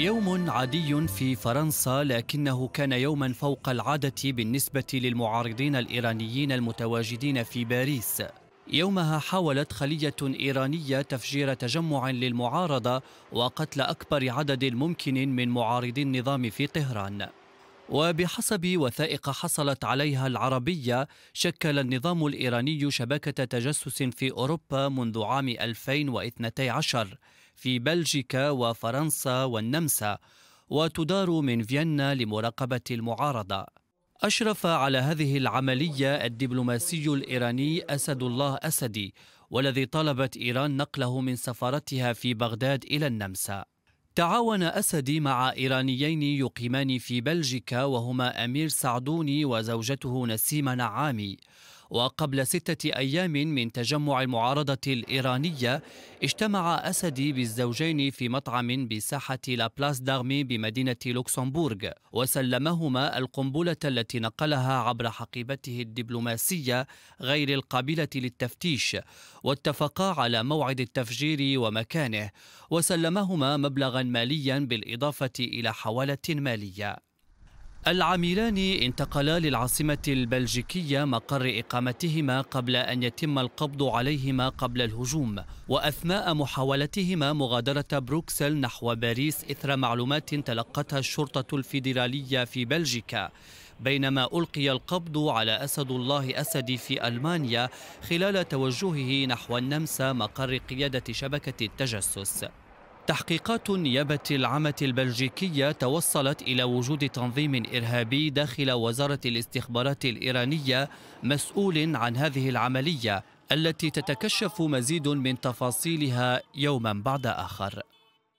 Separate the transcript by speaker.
Speaker 1: يوم عادي في فرنسا لكنه كان يوما فوق العاده بالنسبه للمعارضين الايرانيين المتواجدين في باريس يومها حاولت خليه ايرانيه تفجير تجمع للمعارضه وقتل اكبر عدد ممكن من معارضي النظام في طهران وبحسب وثائق حصلت عليها العربية شكل النظام الإيراني شبكة تجسس في أوروبا منذ عام 2012 في بلجيكا وفرنسا والنمسا وتدار من فيينا لمراقبة المعارضة أشرف على هذه العملية الدبلوماسي الإيراني أسد الله أسدي والذي طلبت إيران نقله من سفارتها في بغداد إلى النمسا تعاون أسدي مع إيرانيين يقيمان في بلجيكا وهما أمير سعدوني وزوجته نسيمة نعامي وقبل ستة أيام من تجمع المعارضة الإيرانية اجتمع أسدي بالزوجين في مطعم بساحة لابلاس دارمي بمدينة لوكسمبورغ وسلمهما القنبلة التي نقلها عبر حقيبته الدبلوماسية غير القابلة للتفتيش واتفقا على موعد التفجير ومكانه وسلمهما مبلغا ماليا بالإضافة إلى حوالة مالية العميلان انتقلا للعاصمة البلجيكية مقر إقامتهما قبل أن يتم القبض عليهما قبل الهجوم وأثناء محاولتهما مغادرة بروكسل نحو باريس إثر معلومات تلقتها الشرطة الفيدرالية في بلجيكا بينما ألقي القبض على أسد الله أسد في ألمانيا خلال توجهه نحو النمسا مقر قيادة شبكة التجسس تحقيقات نيابة العامة البلجيكية توصلت إلى وجود تنظيم إرهابي داخل وزارة الاستخبارات الإيرانية مسؤول عن هذه العملية التي تتكشف مزيد من تفاصيلها يوما بعد آخر